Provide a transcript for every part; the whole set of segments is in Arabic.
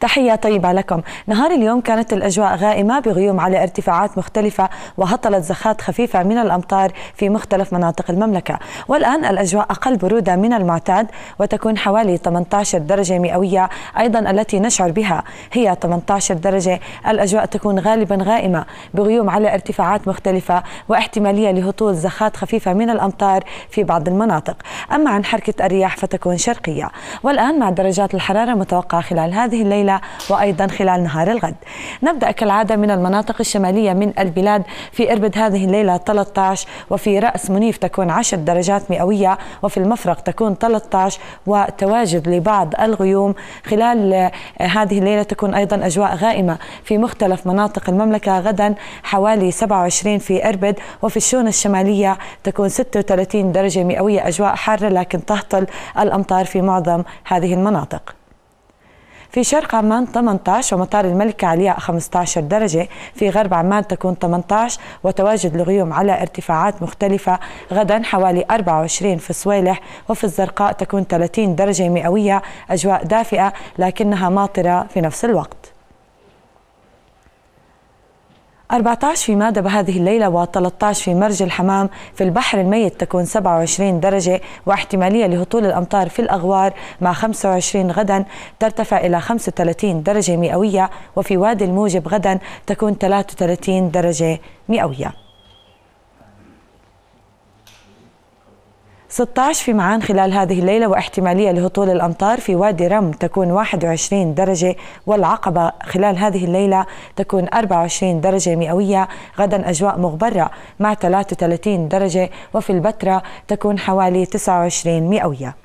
تحية طيبة لكم نهار اليوم كانت الأجواء غائمة بغيوم على ارتفاعات مختلفة وهطلت زخات خفيفة من الأمطار في مختلف مناطق المملكة والآن الأجواء أقل برودة من المعتاد وتكون حوالي 18 درجة مئوية أيضا التي نشعر بها هي 18 درجة الأجواء تكون غالبا غائمة بغيوم على ارتفاعات مختلفة واحتمالية لهطول زخات خفيفة من الأمطار في بعض المناطق أما عن حركة الرياح فتكون شرقية والآن مع درجات الحرارة المتوقعة خلال هذه الليلة الليلة وأيضا خلال نهار الغد نبدأ كالعادة من المناطق الشمالية من البلاد في إربد هذه الليلة 13 وفي رأس منيف تكون 10 درجات مئوية وفي المفرق تكون 13 وتواجد لبعض الغيوم خلال آه، هذه الليلة تكون أيضا أجواء غائمة في مختلف مناطق المملكة غدا حوالي 27 في إربد وفي الشون الشمالية تكون 36 درجة مئوية أجواء حارة لكن تهطل الأمطار في معظم هذه المناطق في شرق عمان 18 ومطار الملكة علياء 15 درجة في غرب عمان تكون 18 وتواجد الغيوم على ارتفاعات مختلفة غدا حوالي 24 في سويلح وفي الزرقاء تكون 30 درجة مئوية أجواء دافئة لكنها ماطرة في نفس الوقت 14 في مادة بهذه الليلة و13 في مرج الحمام في البحر الميت تكون 27 درجة واحتمالية لهطول الأمطار في الأغوار مع 25 غدا ترتفع إلى 35 درجة مئوية وفي وادي الموجب غدا تكون 33 درجة مئوية 16 في معان خلال هذه الليلة واحتمالية لهطول الأمطار في وادي رم تكون 21 درجة والعقبة خلال هذه الليلة تكون 24 درجة مئوية غدا أجواء مغبرة مع 33 درجة وفي البتراء تكون حوالي 29 مئوية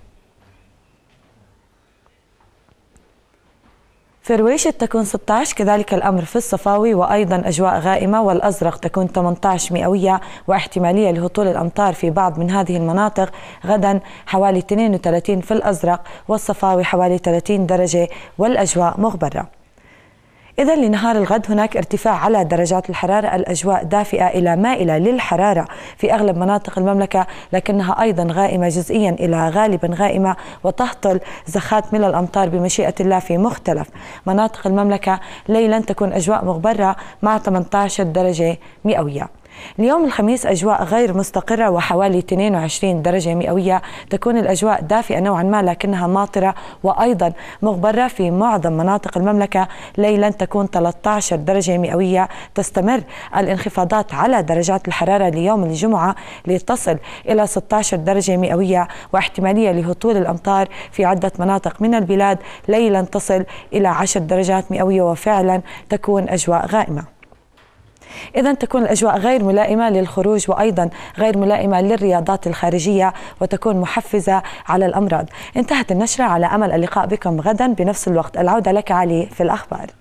كرويشة تكون 16 كذلك الأمر في الصفاوي وأيضا أجواء غائمة والأزرق تكون 18 مئوية واحتمالية لهطول الأمطار في بعض من هذه المناطق غدا حوالي 32 في الأزرق والصفاوي حوالي 30 درجة والأجواء مغبرة إذا لنهار الغد هناك ارتفاع على درجات الحرارة الأجواء دافئة إلى مائلة للحرارة في أغلب مناطق المملكة لكنها أيضا غائمة جزئيا إلى غالبا غائمة وتهطل زخات من الأمطار بمشيئة الله في مختلف مناطق المملكة ليلا تكون أجواء مغبرة مع 18 درجة مئوية اليوم الخميس أجواء غير مستقرة وحوالي 22 درجة مئوية تكون الأجواء دافئة نوعا ما لكنها ماطرة وأيضا مغبرة في معظم مناطق المملكة ليلا تكون 13 درجة مئوية تستمر الانخفاضات على درجات الحرارة ليوم الجمعة لتصل إلى 16 درجة مئوية واحتمالية لهطول الأمطار في عدة مناطق من البلاد ليلا تصل إلى 10 درجات مئوية وفعلا تكون أجواء غائمة إذا تكون الأجواء غير ملائمة للخروج وأيضا غير ملائمة للرياضات الخارجية وتكون محفزة على الأمراض انتهت النشرة على أمل اللقاء بكم غدا بنفس الوقت العودة لك علي في الأخبار